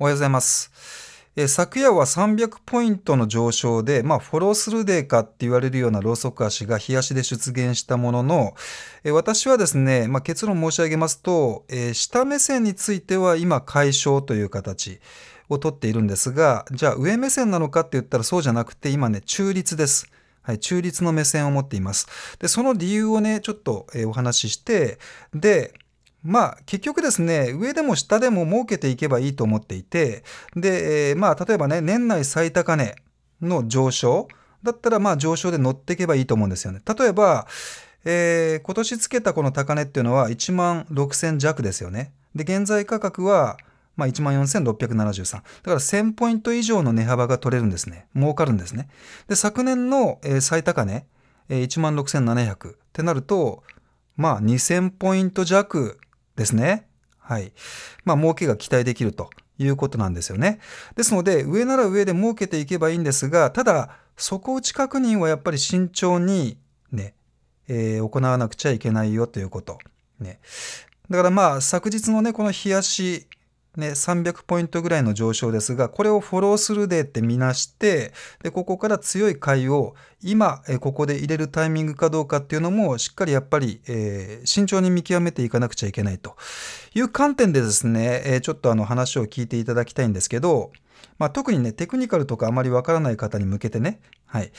おはようございます。え昨夜は300ポイントの上昇で、まあ、フォロースルーデーかって言われるようなローソク足が冷やしで出現したものの、え私はですね、まあ、結論申し上げますと、えー、下目線については今解消という形をとっているんですが、じゃあ上目線なのかって言ったらそうじゃなくて、今ね、中立です。はい、中立の目線を持っています。で、その理由をね、ちょっと、えお話しして、で、まあ、結局ですね、上でも下でも儲けていけばいいと思っていて、で、まあ、例えばね、年内最高値の上昇だったら、まあ、上昇で乗っていけばいいと思うんですよね。例えば、えー、今年つけたこの高値っていうのは1万6000弱ですよね。で、現在価格は、まあ、1万4673。だから1000ポイント以上の値幅が取れるんですね。儲かるんですね。で、昨年の、えー、最高値、えー、1万6700ってなると、まあ、2000ポイント弱ですね。はい。まあ、儲けが期待できるということなんですよね。ですので、上なら上で儲けていけばいいんですが、ただ、底打ち確認はやっぱり慎重にね、えー、行わなくちゃいけないよということ。ね。だからまあ、昨日のね、この冷やし、ね、300ポイントぐらいの上昇ですが、これをフォロースルーデーってみなして、で、ここから強い買いを今、えここで入れるタイミングかどうかっていうのも、しっかりやっぱり、えー、慎重に見極めていかなくちゃいけないという観点でですね、えちょっとあの話を聞いていただきたいんですけど、まあ、特にね、テクニカルとかあまりわからない方に向けてね、はい、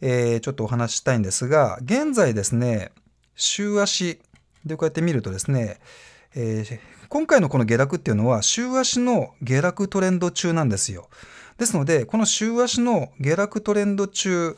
えー、ちょっとお話ししたいんですが、現在ですね、週足でこうやって見るとですね、えー、今回のこの下落っていうのは週足の下落トレンド中なんですよ。ですので、この週足の下落トレンド中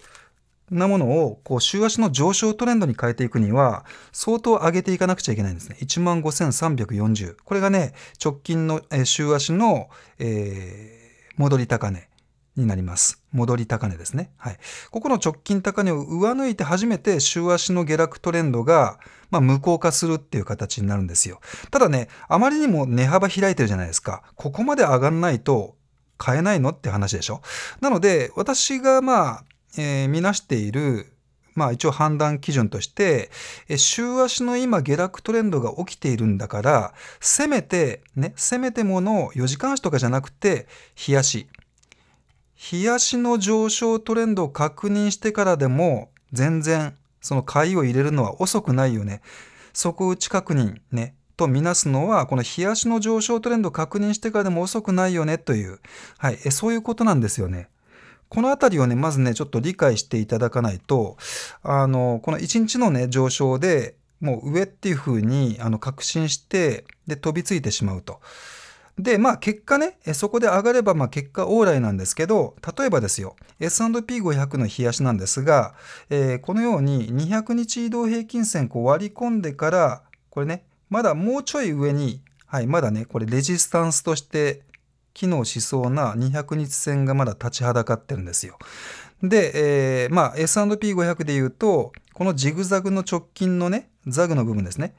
なものをこう週足の上昇トレンドに変えていくには相当上げていかなくちゃいけないんですね。15,340。これがね、直近の週足の、えー、戻り高値。になります。戻り高値ですね。はい。ここの直近高値を上抜いて初めて週足の下落トレンドが、まあ、無効化するっていう形になるんですよ。ただね、あまりにも値幅開いてるじゃないですか。ここまで上がんないと買えないのって話でしょ。なので、私がまあ、えー、見なしている、まあ一応判断基準として、え週足の今下落トレンドが起きているんだから、せめて、ね、せめてものを4時間足とかじゃなくて、冷やし、冷やしの上昇トレンドを確認してからでも全然その買いを入れるのは遅くないよね。即打ち確認ね。とみなすのはこの冷やしの上昇トレンドを確認してからでも遅くないよねという、はい、そういうことなんですよね。このあたりをね、まずね、ちょっと理解していただかないと、あの、この1日のね、上昇でもう上っていうふうにあの確信して、で、飛びついてしまうと。で、まあ結果ね、そこで上がればまあ結果往来なんですけど、例えばですよ、S&P500 の冷やしなんですが、えー、このように200日移動平均線こう割り込んでから、これね、まだもうちょい上に、はい、まだね、これレジスタンスとして機能しそうな200日線がまだ立ちはだかってるんですよ。で、えー、まあ S&P500 で言うと、このジグザグの直近のね、ザグの部分ですね。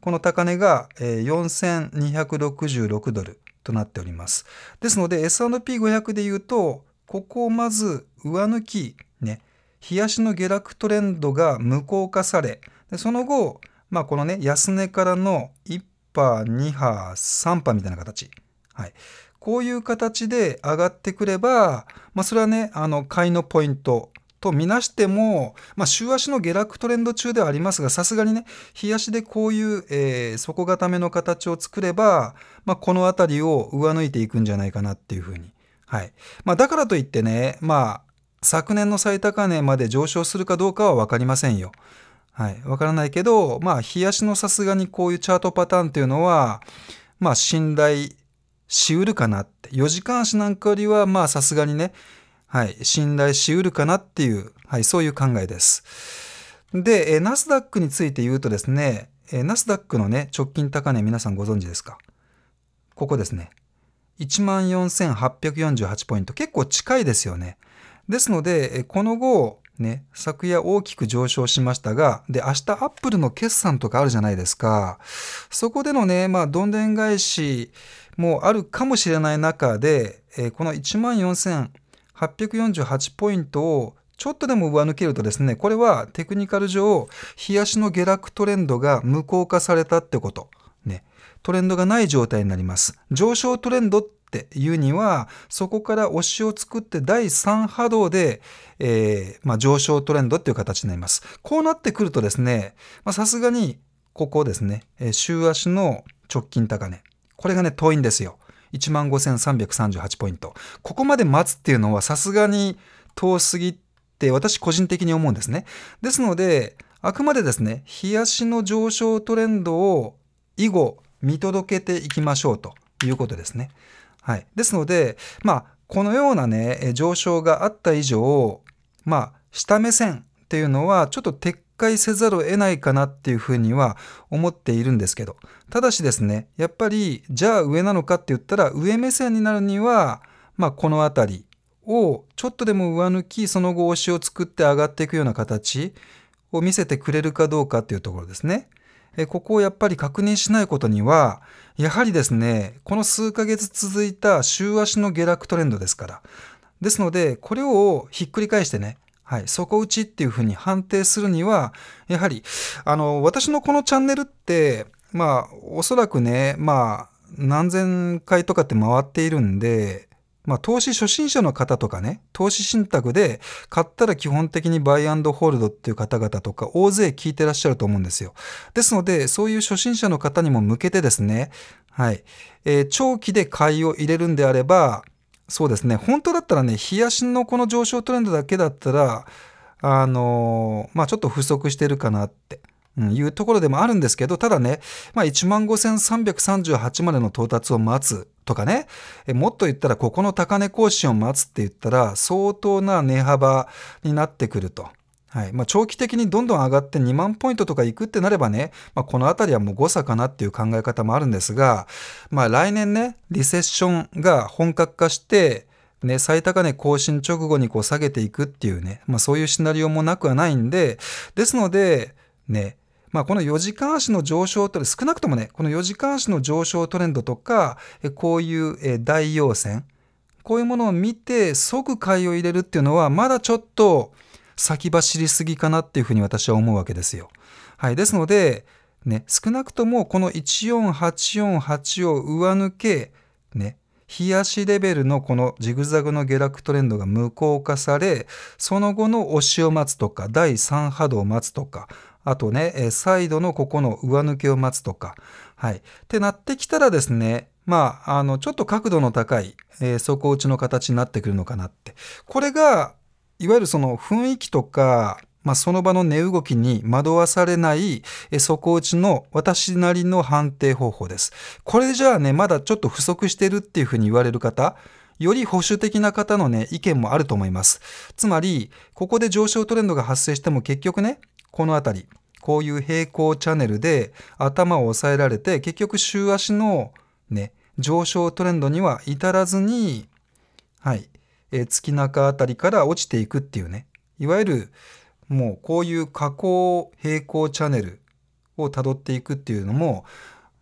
この高値が4266ドルとなっております。ですので S&P500 で言うと、ここをまず上抜き、ね、冷やしの下落トレンドが無効化され、その後、まあ、このね、安値からの1波、2波、3波みたいな形。はい。こういう形で上がってくれば、まあ、それはね、あの、買いのポイントとみなしても、まあ、週足の下落トレンド中ではありますが、さすがにね、日足でこういう、えー、底固めの形を作れば、まあ、このあたりを上抜いていくんじゃないかなっていうふうに。はい。まあ、だからといってね、まあ、昨年の最高値まで上昇するかどうかはわかりませんよ。はい。わからないけど、まあ、日足のさすがにこういうチャートパターンっていうのは、まあ、信頼しうるかなって。4時間足なんかよりは、まあ、さすがにね、はい、信頼しうるかなっていう、はい、そういう考えです。で、ナスダックについて言うとですね、ナスダックのね、直近高値皆さんご存知ですかここですね。14,848ポイント。結構近いですよね。ですので、この後、ね、昨夜大きく上昇しましたが、で、明日アップルの決算とかあるじゃないですか。そこでのね、まあ、どんでん返しもあるかもしれない中で、この14,848 848ポイントをちょっとでも上抜けるとですね、これはテクニカル上、冷やしの下落トレンドが無効化されたってこと。ね。トレンドがない状態になります。上昇トレンドっていうには、そこから押しを作って第3波動で、えー、まあ、上昇トレンドっていう形になります。こうなってくるとですね、さすがに、ここですね、週足の直近高値。これがね、遠いんですよ。15,338ポイント。ここまで待つっていうのはさすがに遠すぎって私個人的に思うんですね。ですので、あくまでですね、冷やしの上昇トレンドを以後見届けていきましょうということですね。はい。ですので、まあ、このようなね、上昇があった以上、まあ、下目線っていうのはちょっと撤回せざるを得ないかなっていうふうには思っているんですけどただしですねやっぱりじゃあ上なのかって言ったら上目線になるにはまあこの辺りをちょっとでも上抜きその後押しを作って上がっていくような形を見せてくれるかどうかっていうところですね。えここをやっぱり確認しないことにはやはりですねこの数ヶ月続いた週足の下落トレンドですからですのでこれをひっくり返してねはい、底打ちっていうふうに判定するには、やはり、あの、私のこのチャンネルって、まあ、おそらくね、まあ、何千回とかって回っているんで、まあ、投資初心者の方とかね、投資信託で買ったら基本的にバイアンドホールドっていう方々とか大勢聞いてらっしゃると思うんですよ。ですので、そういう初心者の方にも向けてですね、はい、えー、長期で買いを入れるんであれば、そうですね本当だったらね冷やしのこの上昇トレンドだけだったらあのまあちょっと不足してるかなっていうところでもあるんですけど、ただね、まあ、15,338までの到達を待つとかね、もっと言ったらここの高値更新を待つって言ったら、相当な値幅になってくると。はいまあ、長期的にどんどん上がって2万ポイントとかいくってなればね、まあ、この辺りはもう誤差かなっていう考え方もあるんですが、まあ、来年ねリセッションが本格化して、ね、最高値更新直後にこう下げていくっていうね、まあ、そういうシナリオもなくはないんでですのでねまあ、この4時間足の上昇トレンド、少なくともね、この4時間足の上昇トレンドとか、こういう大陽線、こういうものを見て即買いを入れるっていうのは、まだちょっと、先走りすぎかなっていうふうに私は思うわけですよ。はい、ですので、ね、少なくともこの14848を上抜け、ね、冷やしレベルのこのジグザグの下落トレンドが無効化され、その後の押しを待つとか、第3波動を待つとか、あとね、サイドのここの上抜けを待つとか、はい。ってなってきたらですね、まあ、あの、ちょっと角度の高い、えー、底打ちの形になってくるのかなって。これが、いわゆるその雰囲気とか、まあ、その場の値動きに惑わされない底打ちの私なりの判定方法です。これじゃあね、まだちょっと不足してるっていうふうに言われる方、より保守的な方のね、意見もあると思います。つまり、ここで上昇トレンドが発生しても結局ね、この辺り、こういう平行チャンネルで頭を抑えられて、結局週足のね、上昇トレンドには至らずに、はい、えー、月中あたりから落ちていくっていうねいわゆるもうこういう下降平行チャンネルをたどっていくっていうのも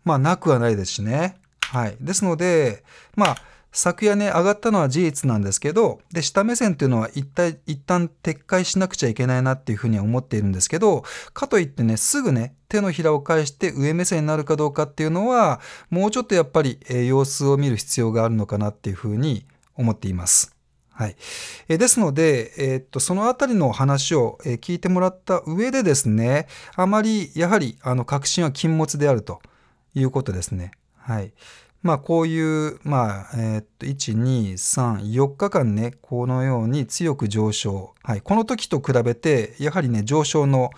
まあなくはないですしね。はい、ですのでまあ昨夜ね上がったのは事実なんですけどで下目線っていうのは一体一旦撤回しなくちゃいけないなっていうふうに思っているんですけどかといってねすぐね手のひらを返して上目線になるかどうかっていうのはもうちょっとやっぱり、えー、様子を見る必要があるのかなっていうふうに思っています。はい。えですので、えー、っと、そのあたりの話を、え聞いてもらった上でですね、あまり、やはり、あの、確信は禁物であるということですね。はい。まあ、こういう、まあ、えー、っと、1、2、3、4日間ね、このように強く上昇。はい。この時と比べて、やはりね、上昇の、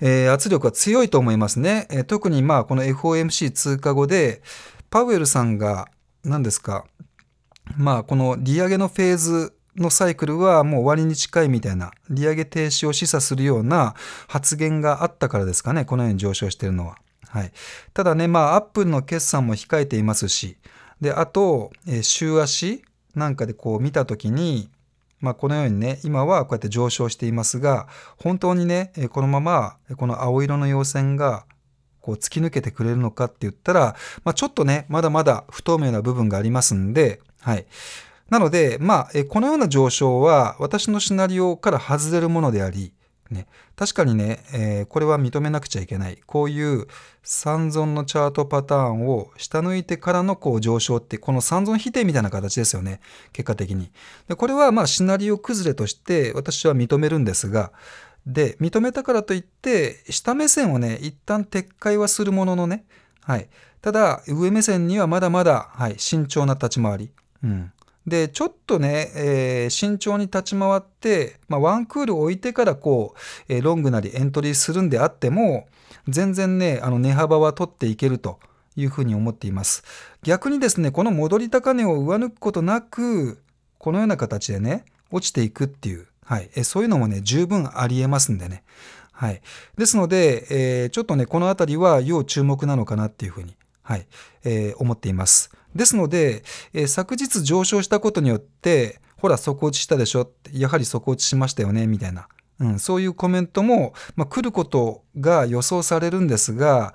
えー、圧力は強いと思いますね。えー、特に、まあ、この FOMC 通過後で、パウエルさんが、何ですか、まあ、この利上げのフェーズのサイクルはもう終わりに近いみたいな、利上げ停止を示唆するような発言があったからですかね、このように上昇しているのは。はい、ただね、まあ、アップルの決算も控えていますし、であと、えー、週足なんかでこう見たときに、まあ、このようにね、今はこうやって上昇していますが、本当にね、このままこの青色の陽線がこう突き抜けてくれるのかって言ったら、まあ、ちょっとね、まだまだ不透明な部分がありますんで、はい。なので、まあ、このような上昇は私のシナリオから外れるものであり、ね、確かにね、えー、これは認めなくちゃいけない。こういう三尊のチャートパターンを下抜いてからのこう上昇って、この三尊否定みたいな形ですよね。結果的に。でこれはまあシナリオ崩れとして私は認めるんですが、で、認めたからといって、下目線をね、一旦撤回はするもののね、はい。ただ、上目線にはまだまだ、はい、慎重な立ち回り、うん、でちょっとね、えー、慎重に立ち回って、まあ、ワンクール置いてからこう、えー、ロングなりエントリーするんであっても全然ねあの値幅は取っていけるというふうに思っています逆にですねこの戻り高値を上抜くことなくこのような形でね落ちていくっていう、はい、えー、そういうのもね十分ありえますんでねはい、ですので、えー、ちょっとねこの辺りは要注目なのかなっていうふうに、はいえー、思っています。ですので、えー、昨日上昇したことによって、ほら、底落ちしたでしょって、やはり底落ちしましたよね、みたいな。うん、そういうコメントも、まあ、来ることが予想されるんですが、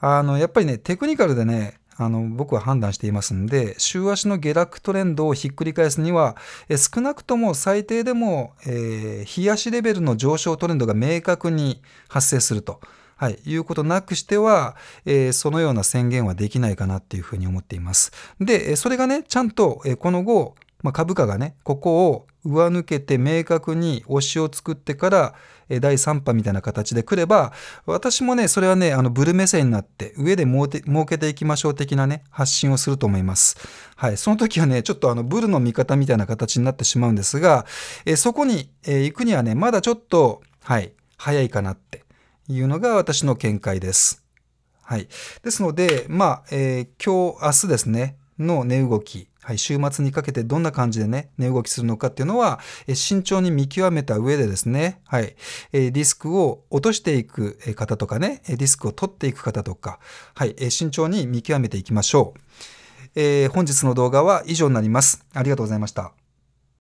あの、やっぱりね、テクニカルでね、あの、僕は判断していますんで、週足の下落トレンドをひっくり返すには、え少なくとも最低でも、えー、日足レベルの上昇トレンドが明確に発生すると。はい、いうことなくしては、えー、そのような宣言はできないかなっていうふうに思っています。で、それがね、ちゃんと、えこの後、まあ、株価がね、ここを上抜けて明確に推しを作ってから第3波みたいな形で来れば私もねそれはねあのブル目線になって上で儲けていきましょう的なね発信をすると思います。はい、その時はねちょっとあのブルの見方みたいな形になってしまうんですがえそこに、え行くにはねまだちょっとはい早いかなっていうのが私の見解です。はい。ですので、まあ、えー、今日、明日ですね、の値動き、はい、週末にかけてどんな感じでね、値動きするのかっていうのは、え慎重に見極めた上でですね、はい、えリスクを落としていく方とかね、リスクを取っていく方とか、はい、え慎重に見極めていきましょう。えー、本日の動画は以上になります。ありがとうございました。